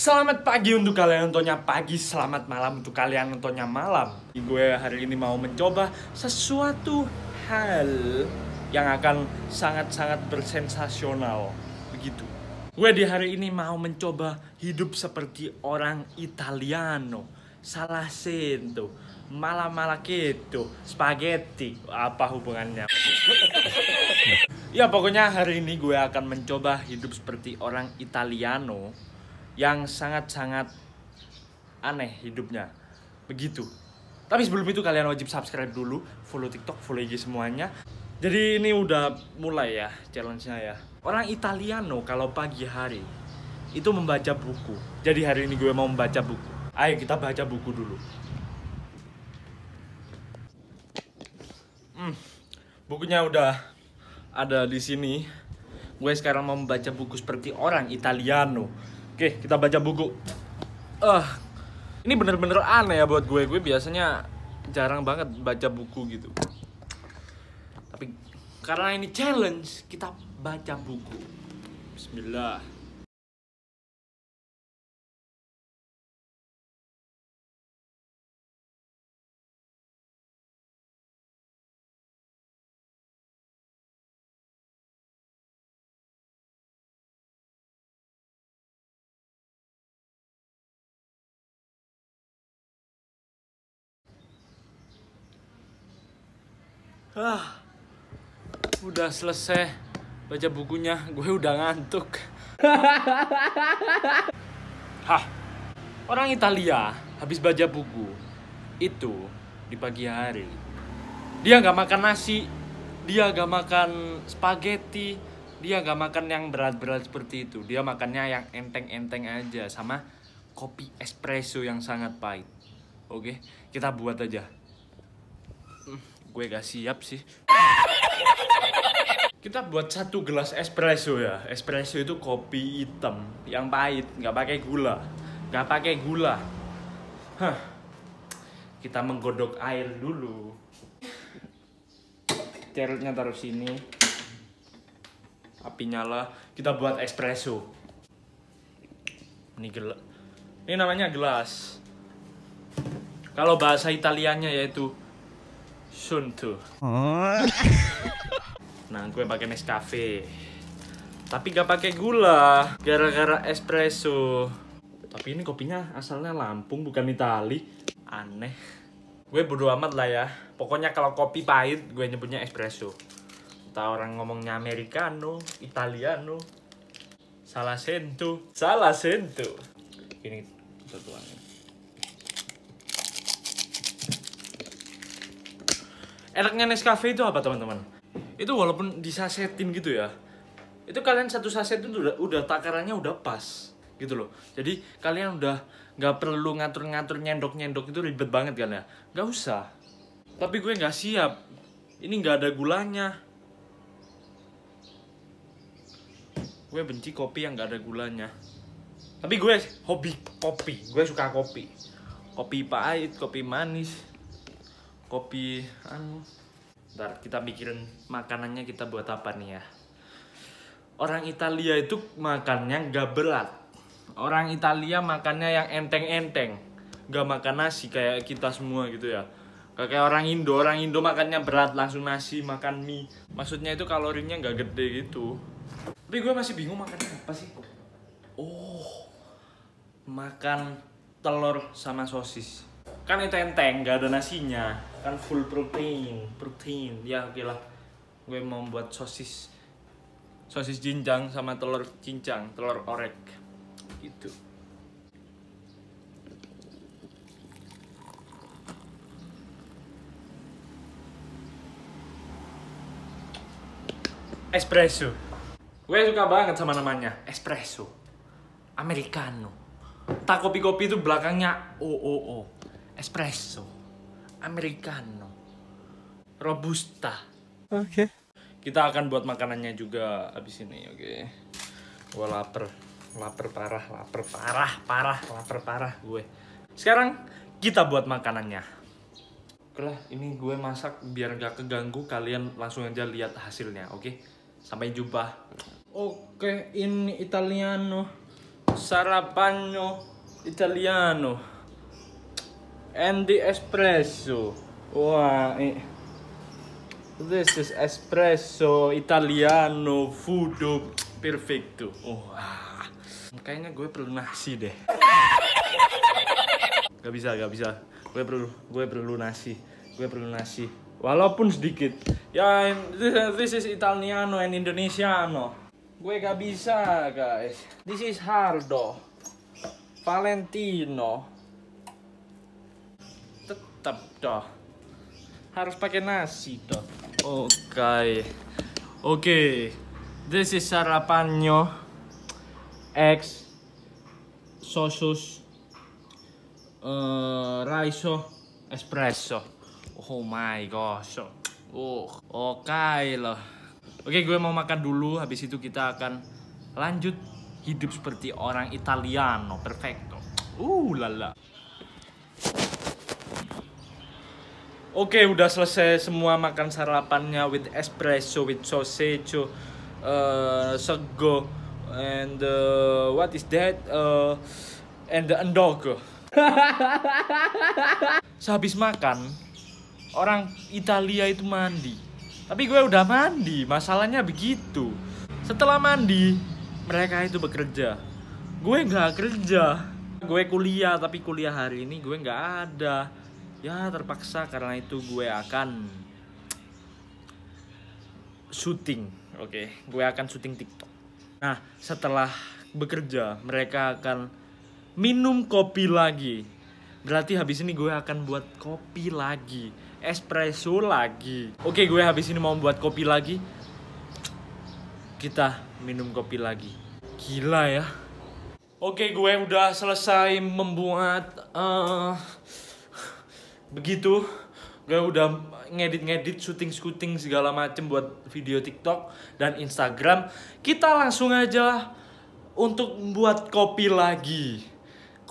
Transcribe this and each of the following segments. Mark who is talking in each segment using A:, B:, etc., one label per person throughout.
A: Selamat pagi untuk kalian nontonnya pagi, selamat malam untuk kalian nontonnya malam. Gue hari ini mau mencoba sesuatu hal yang akan sangat-sangat bersensasional. Begitu. Gue di hari ini mau mencoba hidup seperti orang Italiano. Salah sento, malam malah gitu, spaghetti, apa hubungannya? ya pokoknya hari ini gue akan mencoba hidup seperti orang Italiano yang sangat-sangat aneh hidupnya. Begitu. Tapi sebelum itu kalian wajib subscribe dulu, follow TikTok, follow IG semuanya. Jadi ini udah mulai ya challenge-nya ya. Orang Italiano kalau pagi hari itu membaca buku. Jadi hari ini gue mau membaca buku. Ayo kita baca buku dulu. Hmm, bukunya udah ada di sini. Gue sekarang mau membaca buku seperti orang Italiano. Oke, kita baca buku. Uh, ini bener-bener aneh ya buat gue. Gue biasanya jarang banget baca buku gitu. Tapi karena ini challenge, kita baca buku. Bismillah. ah udah selesai baca bukunya gue udah ngantuk hah orang Italia habis baca buku itu di pagi hari dia nggak makan nasi dia nggak makan spaghetti dia nggak makan yang berat-berat seperti itu dia makannya yang enteng-enteng aja sama kopi espresso yang sangat pahit oke kita buat aja hmm, gue gak siap sih kita buat satu gelas espresso ya espresso itu kopi hitam yang pahit nggak pakai gula nggak pakai gula Hah. kita menggodok air dulu carrotnya taruh sini api nyala kita buat espresso ini gelas ini namanya gelas kalau bahasa Italianya yaitu Suntu. nah, gue pakai Nescafe. Tapi gak pakai gula, gara-gara espresso. Tapi ini kopinya asalnya Lampung bukan Itali. Aneh. Gue bodo amat lah ya. Pokoknya kalau kopi pahit, gue nyebutnya espresso. Entah orang ngomongnya Americano, Italiano. Salah sentuh, salah sentuh. Ini satuannya. enaknya Nescafe itu apa teman-teman itu walaupun disasetin gitu ya itu kalian satu saset itu udah, udah takarannya udah pas gitu loh jadi kalian udah nggak perlu ngatur-ngatur nyendok-nyendok itu ribet banget kan ya Gak usah tapi gue nggak siap ini nggak ada gulanya gue benci kopi yang nggak ada gulanya tapi gue hobi kopi gue suka kopi kopi pahit kopi manis kopi anu ntar kita mikirin makanannya kita buat apa nih ya orang Italia itu makannya nggak berat orang Italia makannya yang enteng-enteng nggak makan nasi kayak kita semua gitu ya kayak orang Indo orang Indo makannya berat langsung nasi makan mie maksudnya itu kalorinya nggak gede gitu tapi gue masih bingung makannya apa sih oh makan telur sama sosis kan itu enteng nggak ada nasinya kan full protein protein ya oke lah gue mau buat sosis sosis jinjang sama telur cincang telur orek gitu espresso gue suka banget sama namanya espresso americano tak kopi-kopi itu belakangnya o o o espresso americano robusta oke okay. kita akan buat makanannya juga abis ini oke okay. gue lapar lapar parah lapar parah parah lapar parah gue sekarang kita buat makanannya oke lah ini gue masak biar gak keganggu kalian langsung aja lihat hasilnya oke okay? sampai jumpa oke ini italiano sarapanno italiano the Espresso. Wah, eh. this is espresso italiano food perfecto. Wah, Kayaknya gue perlu nasi deh. Gak bisa, gak bisa. Gue perlu, gue perlu nasi. Gue perlu nasi. Walaupun sedikit. Ya, this is Italiano and Indonesiano. Gue gak bisa guys This is Hardo Valentino mantap dah harus pakai nasi dah oke okay. oke okay. this is sarapannya x sosus uh, eh, riso espresso oh my gosh oh oke okay loh oke okay, gue mau makan dulu habis itu kita akan lanjut hidup seperti orang Italiano perfecto uh lala Oke, udah selesai semua makan sarapannya with espresso, with sausage, uh, eh, sego, and uh, what is that? Uh, and the endog. Sehabis makan, orang Italia itu mandi. Tapi gue udah mandi, masalahnya begitu. Setelah mandi, mereka itu bekerja. Gue nggak kerja. Gue kuliah, tapi kuliah hari ini gue nggak ada ya terpaksa karena itu gue akan syuting oke okay. gue akan syuting tiktok nah setelah bekerja mereka akan minum kopi lagi berarti habis ini gue akan buat kopi lagi espresso lagi oke okay, gue habis ini mau buat kopi lagi kita minum kopi lagi gila ya oke okay, gue udah selesai membuat uh, begitu gue udah ngedit-ngedit syuting-syuting segala macem buat video TikTok dan Instagram kita langsung aja untuk buat kopi lagi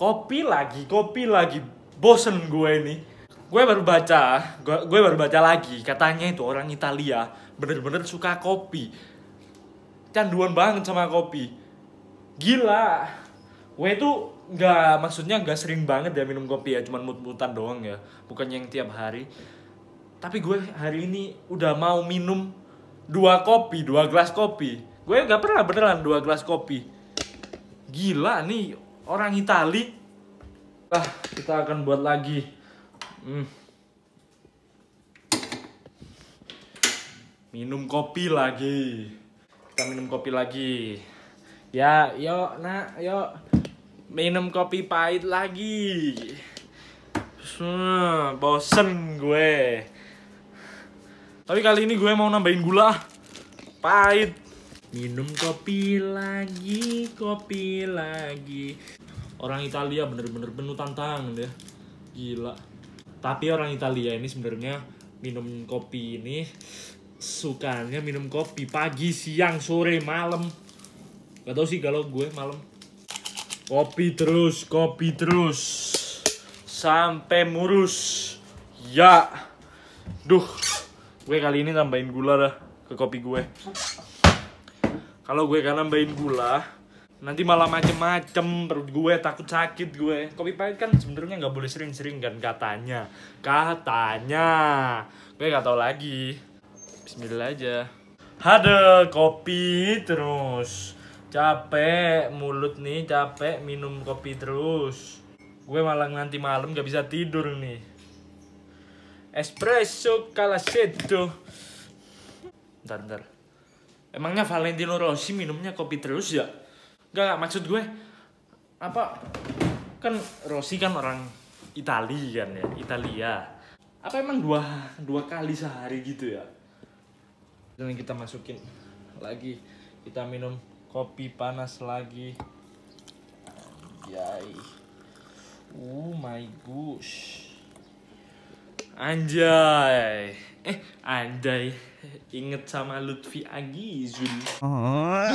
A: kopi lagi kopi lagi bosen gue ini gue baru baca gue, gue baru baca lagi katanya itu orang Italia bener-bener suka kopi canduan banget sama kopi gila gue tuh nggak maksudnya nggak sering banget ya minum kopi ya cuman mut-mutan doang ya bukan yang tiap hari tapi gue hari ini udah mau minum dua kopi dua gelas kopi gue nggak pernah beneran dua gelas kopi gila nih orang Itali ah kita akan buat lagi hmm. minum kopi lagi kita minum kopi lagi ya yuk nak yuk minum kopi pahit lagi bosen gue tapi kali ini gue mau nambahin gula pahit minum kopi lagi kopi lagi orang Italia bener-bener penuh tantangan ya gila tapi orang Italia ini sebenarnya minum kopi ini sukanya minum kopi pagi siang sore malam gak tau sih kalau gue malam Kopi terus, kopi terus. Sampai murus. Ya. Duh. Gue kali ini tambahin gula dah ke kopi gue. Kalau gue kan nambahin gula, nanti malah macem-macem perut gue takut sakit gue. Kopi pahit kan sebenarnya nggak boleh sering-sering kan katanya. Katanya. Gue nggak tahu lagi. Bismillah aja. Hade kopi terus. Capek mulut nih, capek minum kopi terus. Gue malah nanti malam gak bisa tidur nih. Espresso calasetto. Bentar, bentar. Emangnya Valentino Rossi minumnya kopi terus ya? Gak, gak maksud gue apa kan Rossi kan orang Italia kan ya, Italia. Apa emang dua dua kali sehari gitu ya? Dan kita masukin lagi kita minum kopi panas lagi anjay oh my gosh anjay eh anjay Ingat sama Lutfi Agizul oh.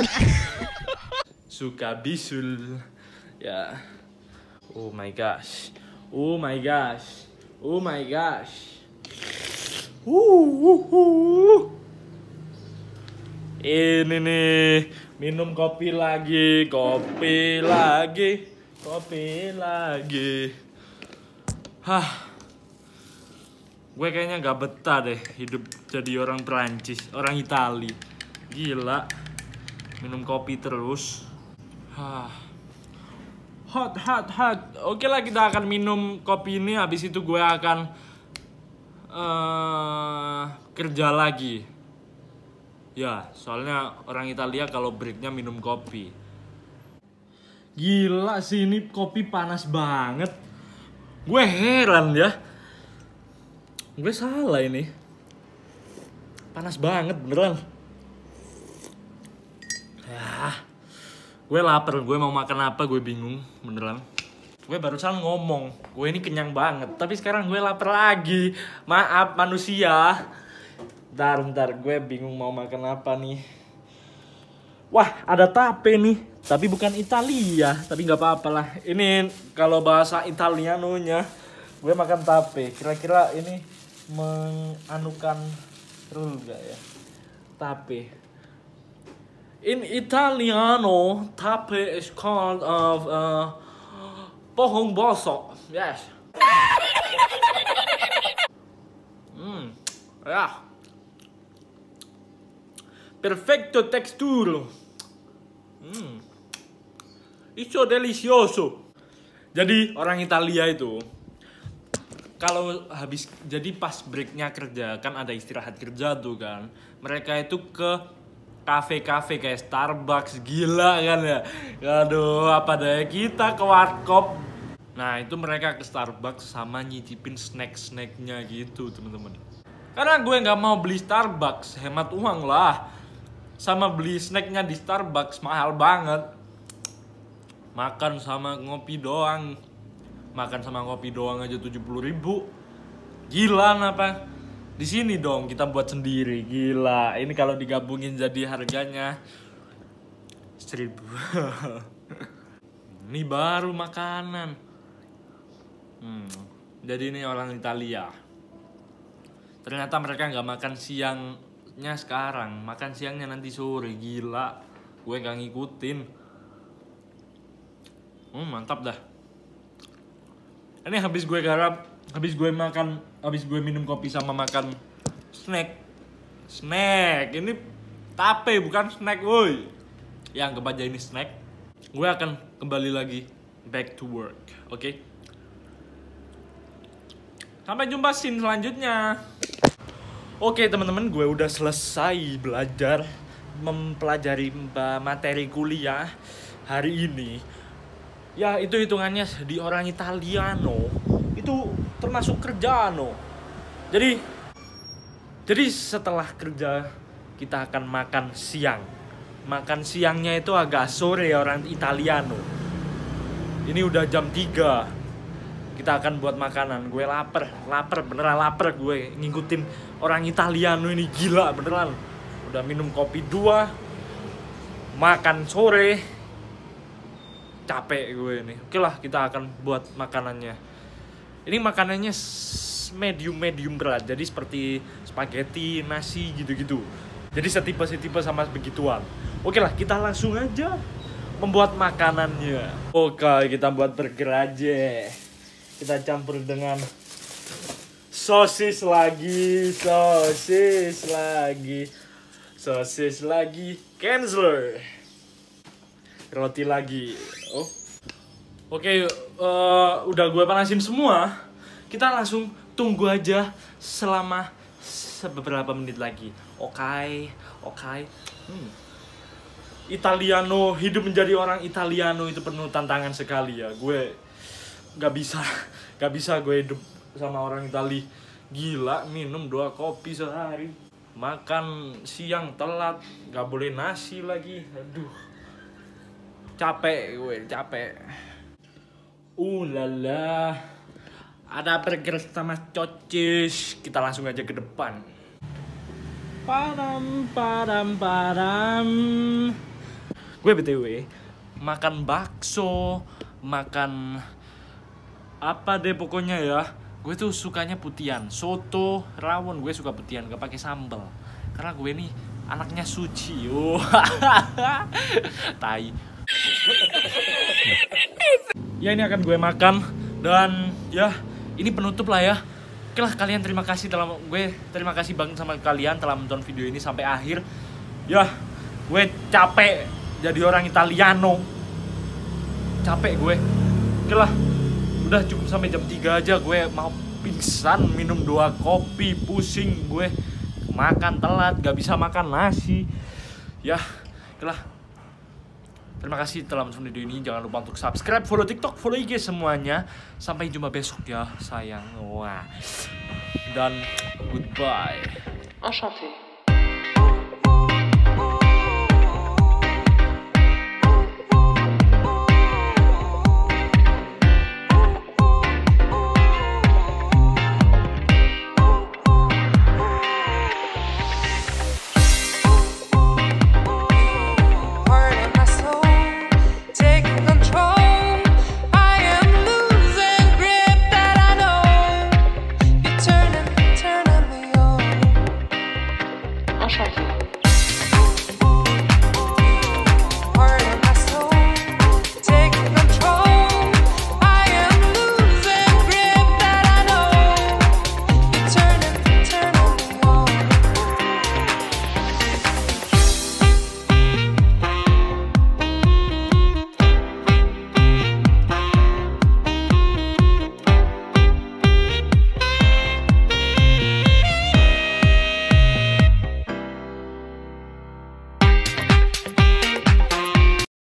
A: suka bisul ya oh my gosh oh my gosh oh my gosh Uh uh uh ini nih minum kopi lagi kopi lagi kopi lagi hah gue kayaknya gak betah deh hidup jadi orang Perancis orang Itali gila minum kopi terus hah hot hot hot oke lah kita akan minum kopi ini habis itu gue akan uh, kerja lagi Ya, soalnya orang Italia kalau breaknya minum kopi. Gila sih ini kopi panas banget. Gue heran ya. Gue salah ini. Panas banget beneran. Ya, gue lapar, gue mau makan apa gue bingung beneran gue barusan ngomong gue ini kenyang banget tapi sekarang gue lapar lagi maaf manusia Bentar, bentar, gue bingung mau makan apa nih. Wah, ada tape nih, tapi bukan Italia, tapi nggak apa-apalah. Ini kalau bahasa Italianonya, gue makan tape. Kira-kira ini menganukan rule gak ya? Tape. In Italiano, tape is called of uh, uh, pohon bosok. Yes. Hmm, yeah perfecto texturo. Hmm. so delicioso. Jadi orang Italia itu kalau habis jadi pas breaknya kerja kan ada istirahat kerja tuh kan. Mereka itu ke kafe-kafe kayak Starbucks gila kan ya. Aduh, apa daya kita ke warkop. Nah, itu mereka ke Starbucks sama nyicipin snack-snacknya gitu, teman-teman. Karena gue nggak mau beli Starbucks, hemat uang lah sama beli snacknya di Starbucks mahal banget makan sama ngopi doang makan sama ngopi doang aja 70 ribu gila apa di sini dong kita buat sendiri gila ini kalau digabungin jadi harganya seribu ini baru makanan hmm. jadi ini orang Italia ternyata mereka nggak makan siang nya sekarang makan siangnya nanti sore gila gue gak ngikutin hmm, mantap dah ini habis gue garap habis gue makan habis gue minum kopi sama makan snack snack ini tape bukan snack woi yang kebaca ini snack gue akan kembali lagi back to work oke okay? sampai jumpa scene selanjutnya Oke teman-teman, gue udah selesai belajar mempelajari materi kuliah hari ini. Ya itu hitungannya di orang Italiano itu termasuk kerja no. Oh. Jadi jadi setelah kerja kita akan makan siang. Makan siangnya itu agak sore orang Italiano. Ini udah jam 3 kita akan buat makanan gue lapar lapar beneran lapar gue ngikutin orang Italiano ini gila beneran udah minum kopi dua makan sore capek gue ini oke lah kita akan buat makanannya ini makanannya medium medium berat jadi seperti spaghetti nasi gitu-gitu jadi setipe setipe sama begituan oke lah kita langsung aja membuat makanannya oke kita buat burger aja kita campur dengan sosis lagi sosis lagi sosis lagi canceler roti lagi oh oke okay, uh, eh, udah gue panasin semua kita langsung tunggu aja selama beberapa menit lagi oke okay, oke okay. hmm. Italiano hidup menjadi orang Italiano itu penuh tantangan sekali ya gue nggak bisa nggak bisa gue hidup sama orang Itali gila minum dua kopi sehari makan siang telat nggak boleh nasi lagi aduh capek gue capek uh lala ada burger sama cocis kita langsung aja ke depan param param param gue btw makan bakso makan apa deh pokoknya ya gue tuh sukanya putian soto rawon gue suka putian gak pakai sambel karena gue ini anaknya suci yo oh. tai ya ini akan gue makan dan ya ini penutup lah ya Oke lah kalian terima kasih dalam gue terima kasih banget sama kalian telah menonton video ini sampai akhir ya gue capek jadi orang Italiano capek gue oke lah udah cukup sampai jam 3 aja gue mau pingsan minum dua kopi pusing gue makan telat gak bisa makan nasi ya itulah terima kasih telah menonton video ini jangan lupa untuk subscribe follow tiktok follow ig semuanya sampai jumpa besok ya sayang wah dan goodbye enchanté